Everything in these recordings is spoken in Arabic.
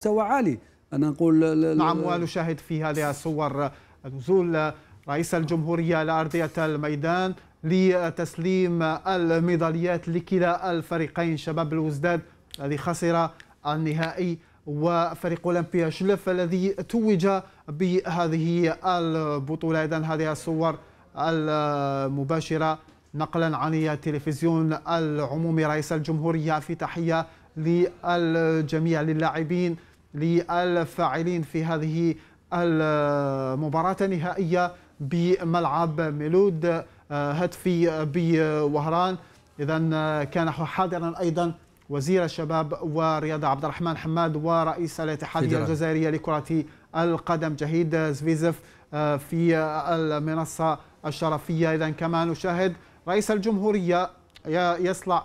مستوى عالي أنا نقول نعم ونشاهد في هذه الصور نزول رئيس الجمهورية لأرضية الميدان لتسليم الميداليات لكلا الفريقين شباب الوزداد الذي خسر النهائي وفريق أولمبيا شلف الذي توج بهذه البطولة إذا هذه الصور المباشرة نقلا عن التلفزيون العمومي رئيس الجمهورية في تحية للجميع للاعبين للفاعلين في هذه المباراة النهائية بملعب ميلود هتفي آه، بوهران إذا آه، كان حاضرا أيضا وزير الشباب والرياضة عبد الرحمن حماد ورئيس الاتحادية الجزائرية لكرة القدم جهيد زفيزف آه، في المنصة الشرفية إذا كما نشاهد رئيس الجمهورية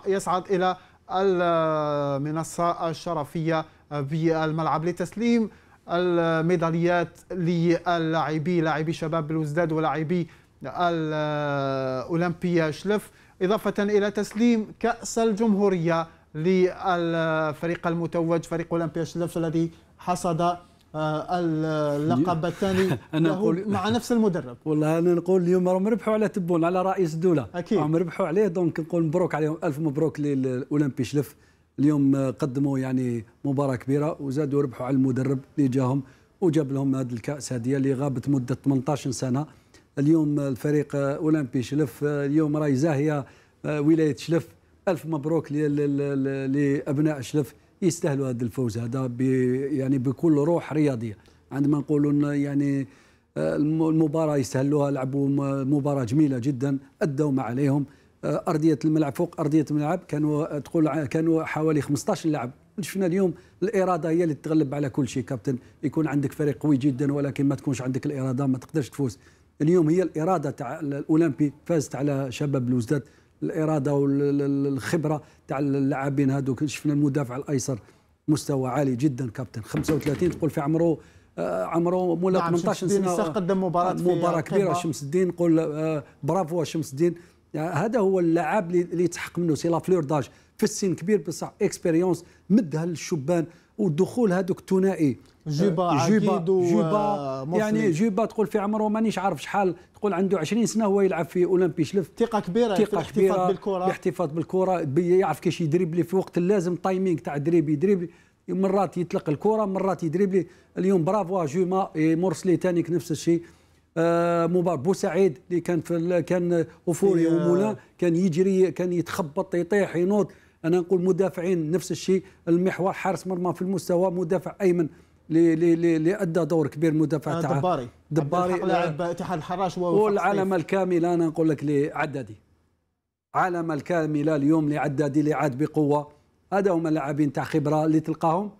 يصعد إلى المنصة الشرفية بالملعب لتسليم الميداليات للاعبي لاعبي شباب بلوزداد ولاعبي الأولمبيا شلف اضافه الى تسليم كاس الجمهوريه للفريق المتوج فريق اولمبيا شلف الذي حصد آه، اللقب الثاني أنا أقول مع نفس المدرب والله انا نقول اليوم راهم ربحوا على تبون على رئيس الدوله اكيد راهم ربحوا عليه دونك نقول مبروك عليهم الف مبروك للاولمبي شلف اليوم آه، قدموا يعني مباراه كبيره وزادوا ربحوا على المدرب اللي جاهم وجاب لهم هذه الكاس هذه اللي غابت مده 18 سنه اليوم آه، الفريق آه، اولمبي شلف اليوم راهي زاهيه ولايه شلف الف مبروك لابناء شلف يستاهلوا هذا الفوز هذا يعني بكل روح رياضيه عندما نقولوا يعني المباراه يستاهلوها لعبوا مباراه جميله جدا ادوا ما عليهم آه، ارضيه الملعب فوق ارضيه الملعب كانوا آه، تقول كانوا حوالي 15 لاعب شفنا اليوم الاراده هي اللي تتغلب على كل شيء كابتن يكون عندك فريق قوي جدا ولكن ما تكونش عندك الاراده ما تقدرش تفوز اليوم هي الاراده تاع الاولمبي فازت على شباب بلوزداد الاراده والخبره تاع اللاعبين هذوك شفنا المدافع الايسر مستوى عالي جدا كابتن 35 تقول في عمره آه، عمره مولا 18 سنه قدم مباراه مباراه كبيره شمس الدين نقول برافو شمس الدين يعني هذا هو اللاعب اللي يتحق منه سي لافلور داج في السن كبير بصح اكسبيريونس مدها للشبان ودخول هذوك الثنائي جوبا جوبا جوبا يعني جوبا تقول في عمره مانيش عارف شحال تقول عنده 20 سنه هو يلعب في اولمبي شلف ثقه كبيره ثقه كبيره بالكره الاحتفاظ بالكره يعرف كيش يدريبلي في وقت اللازم تايمينغ تاع دريبي يدريبلي مرات يطلق الكره مرات يدريبلي اليوم برافو جوما مرسلي ثاني نفس الشيء آه، مبار بوسعيد اللي كان في كان اوفوريا آه، ومولا كان يجري كان يتخبط يطيح ينوض انا نقول مدافعين نفس الشيء المحور حارس مرمى في المستوى مدافع ايمن اللي ادى دور كبير مدافع آه، تاع دباري دباري لاعب اتحاد الحراش والعلامه الكامله انا نقول لك لعدادي علامه الكامله اليوم لعدادي اللي عاد بقوه هذا هما اللاعبين تاع خبره اللي تلقاهم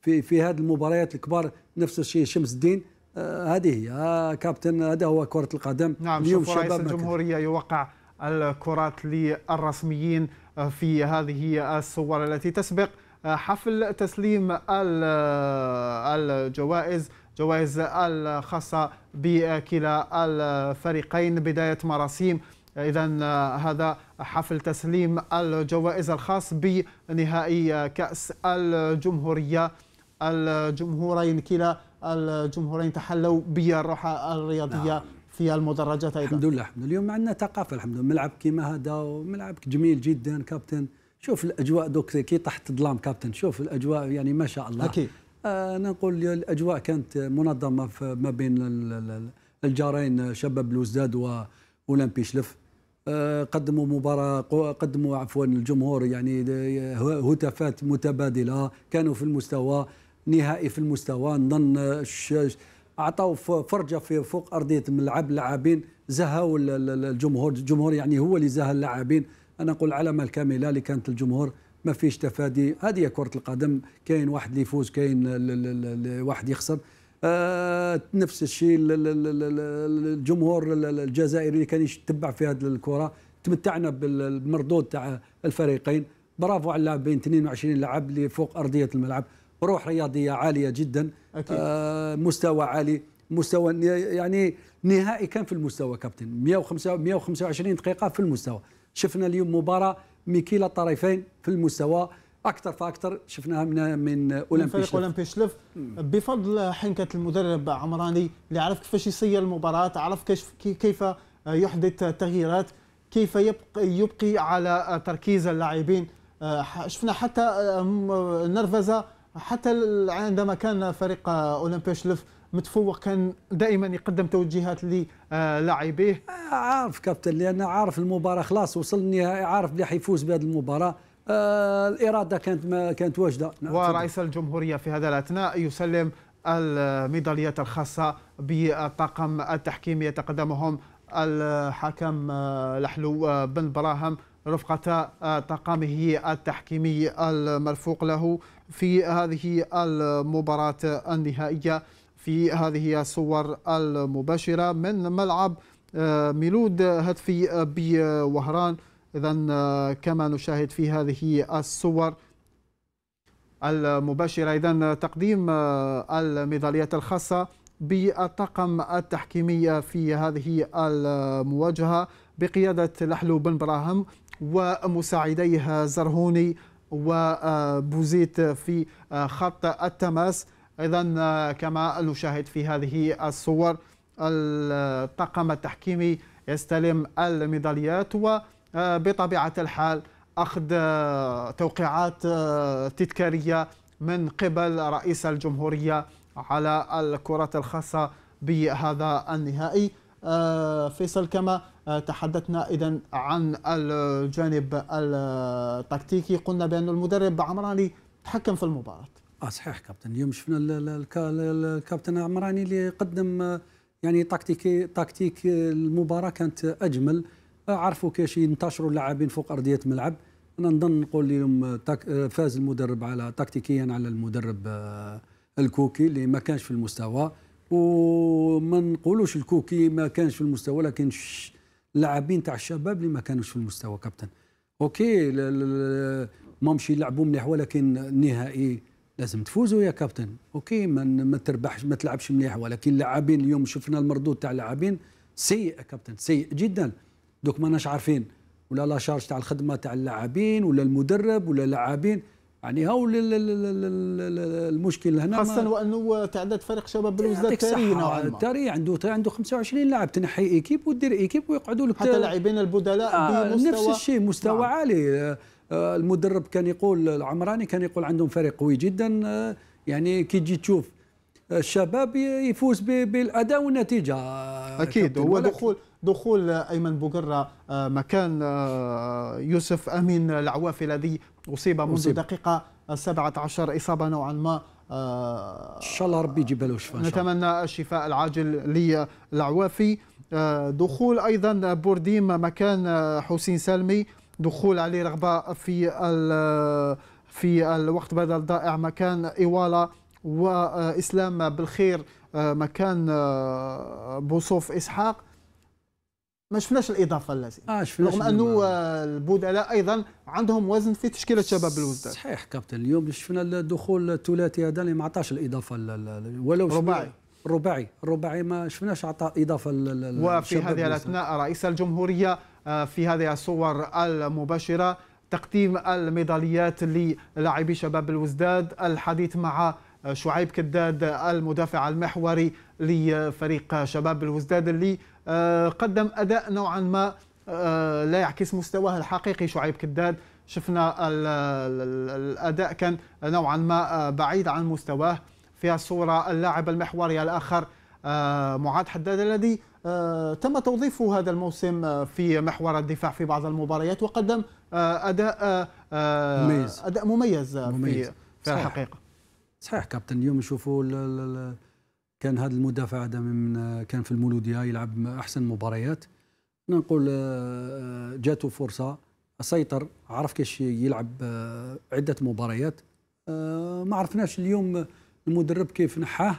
في في هذه المباريات الكبار نفس الشيء شمس الدين آه، هذه هي آه، كابتن هذا هو كرة القدم نعم اليوم شوف رئيس الجمهورية يوقع الكرات للرسميين في هذه الصور التي تسبق آه، حفل تسليم الجوائز جوائز الخاصة بكلا الفريقين بداية مراسيم إذا هذا حفل تسليم الجوائز الخاص بنهائي كأس الجمهورية الجمهورين كلا الجمهورين تحلوا بالروحة الرياضية نعم. في المدرجات أيضا الحمد لله الحمد اليوم عندنا ثقافة الحمد لله ملعب كيما هذا وملعب جميل جدا كابتن شوف الأجواء دوك كي تحت الظلام كابتن شوف الأجواء يعني ما شاء الله أكيد أنا آه، نقول الأجواء كانت منظمة ما بين الجارين شباب لوزداد وأولمبي شلف آه، قدموا مباراة قدموا عفوا الجمهور يعني آه، هتافات متبادلة كانوا في المستوى نهائي في المستوى نظن اعطوا فرجه في فوق ارضيه الملعب اللاعبين زهوا الجمهور الجمهور يعني هو اللي زهى اللاعبين انا نقول علامه الكامله اللي كانت الجمهور ما فيش تفادي هذه كره القدم كاين واحد اللي يفوز كاين واحد يخسر آه نفس الشيء الجمهور الجزائري اللي كان يتبع في هذه الكره تمتعنا بالمردود تاع الفريقين برافو على اللاعبين 22 لاعب اللي فوق ارضيه الملعب روح رياضيه عاليه جدا أكيد. آه مستوى عالي مستوى يعني نهائي كان في المستوى كابتن 125 دقيقه في المستوى شفنا اليوم مباراه من كلا الطرفين في المستوى اكثر فاكثر شفناها من من اولمبيش من فريق اولمبي شلف بفضل حنكه المدرب عمراني اللي عرف كيفاش يسير المباراه عرف كيف يحدث تغييرات كيف يبقى يبقي على تركيز اللاعبين آه، شفنا حتى آه، نرفزه حتى عندما كان فريق آه، اولمبيا شلف متفوق كان دائما يقدم توجيهات للاعبيه آه، عارف كابتن لان عارف المباراه خلاص وصل النهائي عارف اللي حيفوز بهذه المباراه آه، الاراده كانت ما كانت واجده نعم، ورئيس الجمهوريه في هذا الاثناء يسلم الميداليات الخاصه بالطاقم التحكيمي يتقدمهم الحكم لحلو بن براهم رفقة طاقمه التحكيمي المرفوق له في هذه المباراة النهائية في هذه الصور المباشرة من ملعب آه، ميلود هتفي بوهران إذا آه، كما نشاهد في هذه الصور المباشرة إذا آه، تقديم الميداليات الخاصة بالطاقم التحكيمي في هذه المواجهة بقيادة لحلو بن براهم ومساعديها زرهوني وبوزيت في خط التماس ايضا كما نشاهد في هذه الصور الطاقم التحكيمي يستلم الميداليات وبطبيعه الحال اخذ توقيعات تذكاريه من قبل رئيس الجمهوريه على الكرة الخاصة بهذا النهائي آه، فيصل كما آه، تحدثنا اذا عن الجانب التكتيكي قلنا بان المدرب عمراني تحكم في المباراه اه صحيح كابتن اليوم شفنا الكابتن عمراني اللي قدم آه، يعني تكتيكي تكتيك المباراه كانت اجمل عرفوا كيفاش ينتشروا اللاعبين فوق ارضيه الملعب انا نظن نقول لهم فاز المدرب على تكتيكيا على المدرب الكوكي اللي ما كانش في المستوى وما نقولوش الكوكي ما كانش في المستوى لكن اللاعبين تاع الشباب اللي ما كانوش في المستوى كابتن اوكي ما يلعبوا مليح ولكن النهائي لازم تفوزوا يا كابتن اوكي ما, ما تربحش ما تلعبش مليح ولكن اللاعبين اليوم شفنا المردود تاع اللاعبين سيء كابتن سيء جدا دوك ماناش عارفين ولا لا شارج تاع الخدمه تاع اللاعبين ولا المدرب ولا اللاعبين يعني هو المشكل هنا خاصة وانه تعداد فريق شباب بلوزداد ده نوعا ما ثري عنده عنده 25 لاعب تنحي ايكيب ودير ايكيب ويقعدوا لك حتى لاعبين البدلاء آه بمستوى نفس الشيء مستوى نعم. عالي آه،, آه المدرب كان يقول العمراني كان يقول عندهم فريق قوي جدا آه يعني كي تجي تشوف آه، الشباب يفوز بالاداء والنتيجه آه، اكيد هو دخول دخول أيمن بوقرة آه، مكان آه، يوسف أمين العوافي الذي أصيب منذ دقيقة 17 إصابة نوعا ما آه، ان شاء الله ربي يجيب له الشفاء نتمنى الشفاء العاجل للعوافي دخول ايضا بورديم مكان حسين سلمي دخول علي رغبه في في الوقت بدل ضائع مكان ايوالا واسلام بالخير مكان بوصوف اسحاق ما شفناش الاضافه اللازمه آه شفناش رغم انه البدلاء ايضا عندهم وزن في تشكيله شباب الوزداد صحيح كابتن اليوم شفنا الدخول الثلاثي هذا اللي ما عطاش الاضافه ولو رباعي الرباعي الرباعي ما شفناش عطى اضافه وفي هذه الاثناء رئيس الجمهوريه آه، في هذه الصور المباشره تقديم الميداليات للاعبي شباب الوزداد الحديث مع شعيب كداد المدافع المحوري لفريق شباب الوزداد اللي آه، قدم أداء نوعا ما آه، لا يعكس مستواه الحقيقي شعيب كداد شفنا الأداء كان نوعا ما آه، بعيد عن مستواه في الصورة اللاعب المحوري الآخر معاد حداد الذي تم توظيفه هذا الموسم في محور الدفاع في بعض المباريات وقدم أداء مميز أداء مميز, مميز. في, في الحقيقة صحيح كابتن اليوم نشوفوا كان هذا المدافع هذا من كان في المولوديه يلعب احسن مباريات نقول آه، آه، جاته فرصه سيطر عرف كيفاش يلعب آه، عده مباريات ما عرفناش اليوم المدرب كيف نحاه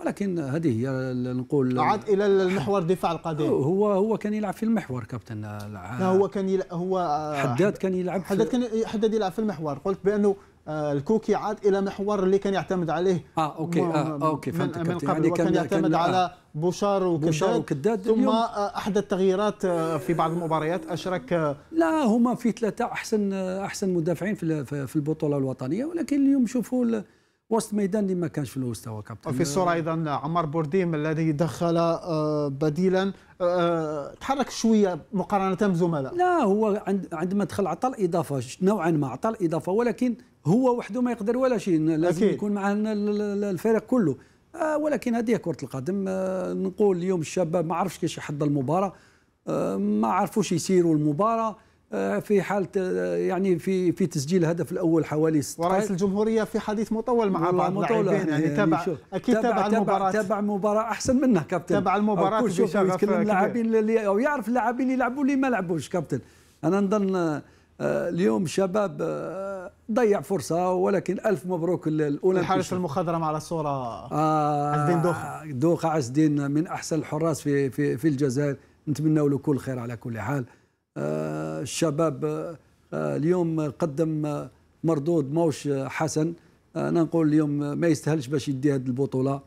ولكن هذه هي نقول عاد الى المحور الدفاع القديم هو هو كان يلعب في المحور كابتن لا هو كان يلعب هو حداد كان يلعب حداد كان حداد يلعب في المحور قلت بانه آه، الكوكي عاد الى محور اللي كان يعتمد عليه اه اوكي آه اوكي فهمت من, يعني قبل يعني كان يعتمد كان على بوشار وكداد, بوشار وكداد ثم آه، احدى التغييرات آه، في بعض المباريات اشرك لا هما في ثلاثه احسن احسن مدافعين في في البطوله الوطنيه ولكن اليوم شوفوا وسط ميدان ما كانش في المستوى كابتن في الصوره ايضا عمر بورديم الذي دخل آه، بديلا آه، تحرك شويه مقارنه بزملاء لا هو عندما دخل عطى الاضافه نوعا ما عطى الاضافه ولكن هو وحده ما يقدر ولا شيء لازم أكيد. يكون معنا الفريق كله آه، ولكن هذه كره القدم نقول اليوم الشباب ما عرفش كيفاش يحضر المباراه ما عرفوش يسيروا المباراه آه، في حاله آه، يعني في في تسجيل هدف الاول حوالي ورئيس الجمهوريه في حديث مطول مع بعض اللاعبين يعني يعني يعني اكيد تابع, المباراه تابع مباراه احسن منها كابتن تابع المباراه بشغف يتكلم اللاعبين اللي او يعرف اللاعبين اللي يلعبوا لي ما لعبوش كابتن انا نظن آه، اليوم شباب ضيع فرصه ولكن الف مبروك الاولى الحارس المخضرم على الصوره آه عز الدين دوخه دوخه عز الدين من احسن الحراس في في في الجزائر نتمنى له كل خير على كل حال آه، الشباب آه، آه، اليوم قدم مردود موش حسن انا نقول اليوم ما يستاهلش باش يدي هذه البطوله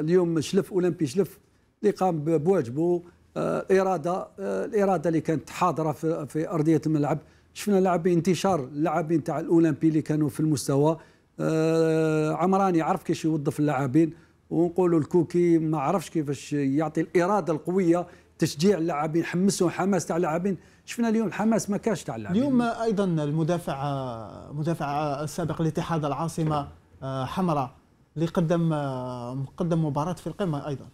اليوم شلف اولمبي شلف اللي قام بواجبه الاراده الاراده اللي كانت حاضره في, ارضيه الملعب شفنا لاعبين انتشار اللاعبين تاع الاولمبي اللي كانوا في المستوى عمراني عرف كيش يوظف اللاعبين ونقولوا الكوكي ما عرفش كيفاش يعطي الاراده القويه تشجيع اللاعبين حمسوا حماس تاع اللاعبين شفنا اليوم الحماس ما كاش تاع اللاعبين اليوم ايضا المدافع مدافع السابق لاتحاد العاصمه آه، حمراء اللي قدم آه، قدم مباراه في القمه ايضا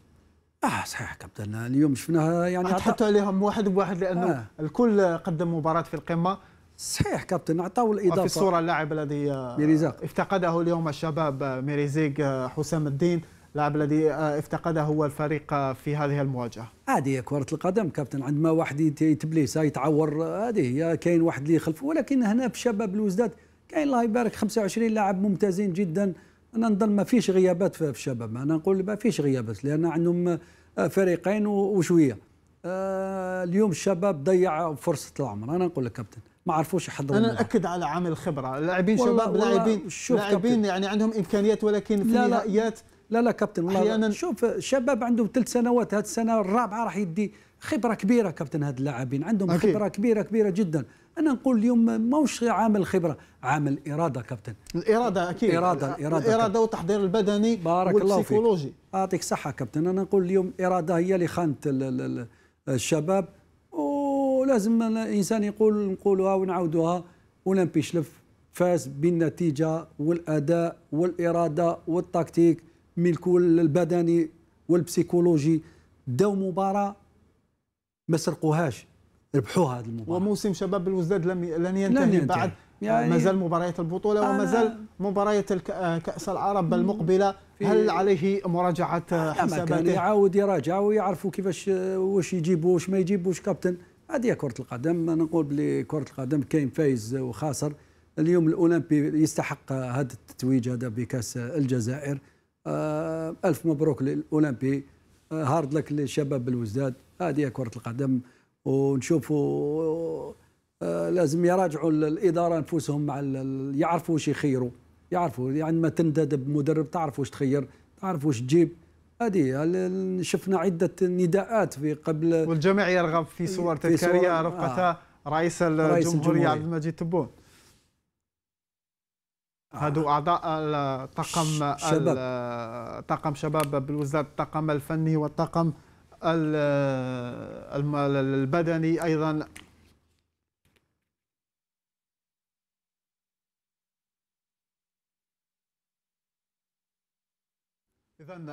اه صحيح كابتن اليوم شفناها يعني حتى عليهم واحد بواحد لانه آه. الكل قدم مباراه في القمه صحيح كابتن عطاو الاضافه في الصوره اللاعب الذي آه، ميريزاق افتقده اليوم الشباب ميريزيك حسام الدين اللاعب الذي آه، افتقده هو الفريق آه، في هذه المواجهه عادي كرة القدم كابتن عندما واحد يتبليس يتعور آه، هذه كاين واحد اللي خلف ولكن هنا في شباب الوزداد كاين الله يبارك 25 لاعب ممتازين جدا انا نظن ما فيش غيابات في الشباب انا نقول ما فيش غيابات لان عندهم فريقين وشويه اليوم الشباب ضيع فرصه العمر انا نقول لك كابتن ما عرفوش يحضروا انا ناكد على عامل الخبره اللاعبين شباب لاعبين لاعبين يعني عندهم امكانيات ولكن في النهائيات لا لا كابتن والله أحيانا شوف الشباب عندهم ثلاث سنوات هذه السنه الرابعه راح يدي خبره كبيره كابتن هاد اللاعبين عندهم أكيد. خبره كبيره كبيره جدا انا نقول اليوم ماهوش عامل خبره عامل اراده كابتن الاراده اكيد اراده الاراده الاراده والتحضير البدني بارك الله فيك اعطيك صحه كابتن انا نقول اليوم الاراده هي اللي خانت الشباب ولازم الانسان يقول نقولها ونعاودوها اولمبي شلف فاز بالنتيجه والاداء والاراده والتكتيك ملك البدني والبسيكولوجي داو مباراه ما سرقوهاش ربحوها هذه المباراه وموسم شباب الوزداد لم لن ينتهي, لن ينتهي. بعد يعني مازال مباريات البطوله ومازال مباريات آه، كاس العرب المقبله هل عليه مراجعه حساباته يعاود يراجع ويعرفوا كيفاش واش يجيبوا واش ما يجيبوش كابتن هذه كره القدم انا نقول بلي كره القدم كاين فايز وخاسر اليوم الاولمبي يستحق هذا التتويج هذا بكاس الجزائر آه، ألف مبروك للأولمبي آه، هارد لك للشباب بالوزداد هذه كرة القدم ونشوفوا آه، لازم يراجعوا الإدارة أنفسهم مع يعرفوا واش يخيروا يعرفوا يعني ما تندد بمدرب تعرف واش تخير تعرف واش تجيب هذه شفنا عدة نداءات في قبل والجميع يرغب في صور تذكارية رفقة آه رئيس الجمهورية عبد المجيد تبون هادو آه. اعضاء الطاقم شباب طاقم شباب بالوزاره الطاقم الفني والطاقم البدني ايضا اذا